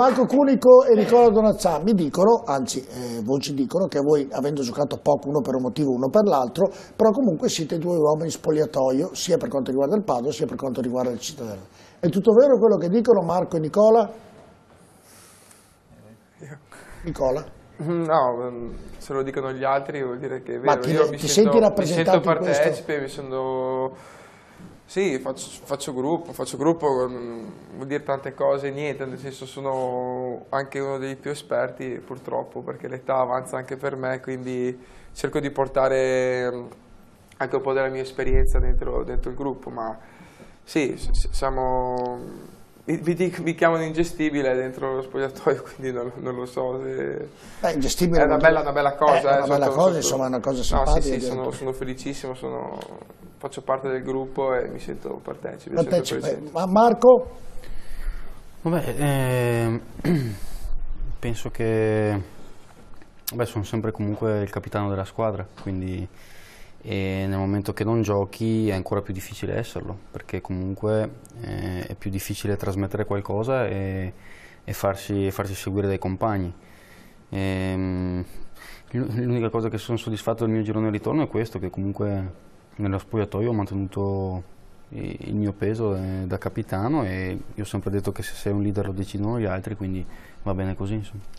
Marco Cunico e Nicola Donazzà mi dicono, anzi eh, voi ci dicono che voi avendo giocato poco uno per un motivo uno per l'altro, però comunque siete due uomini spogliatoio sia per quanto riguarda il Padova sia per quanto riguarda il cittadino. È tutto vero quello che dicono Marco e Nicola? Nicola? No, mm, se lo dicono gli altri vuol dire che è vero. Ma ti, ti sento, senti rappresentato mi sento partecipe, mi sono sì, faccio, faccio, gruppo, faccio gruppo, mm, vuol dire tante cose, niente, nel senso sono anche uno dei più esperti purtroppo perché l'età avanza anche per me, quindi cerco di portare mm, anche un po' della mia esperienza dentro, dentro il gruppo, ma sì, siamo... Mi, dico, mi, chiamano ingestibile dentro lo spogliatoio, quindi non, non lo so se... Beh, ingestibile... È una bella, una bella eh, cosa. È eh, una eh, bella sotto, cosa, sotto... insomma, è una cosa simpatica. No, sì, sì, sono, eh. sono felicissimo, sono faccio parte del gruppo e mi sento partecipe. Partecipe. Sento Ma Marco? Vabbè, eh, penso che beh, sono sempre comunque il capitano della squadra, quindi e nel momento che non giochi è ancora più difficile esserlo, perché comunque eh, è più difficile trasmettere qualcosa e, e, farsi, farsi, seguire dai compagni. Ehm, l'unica cosa che sono soddisfatto del mio girone di ritorno è questo, che comunque nello spogliatoio ho mantenuto il mio peso eh, da capitano e io ho sempre detto che se sei un leader lo decidono gli altri, quindi va bene così. Insomma.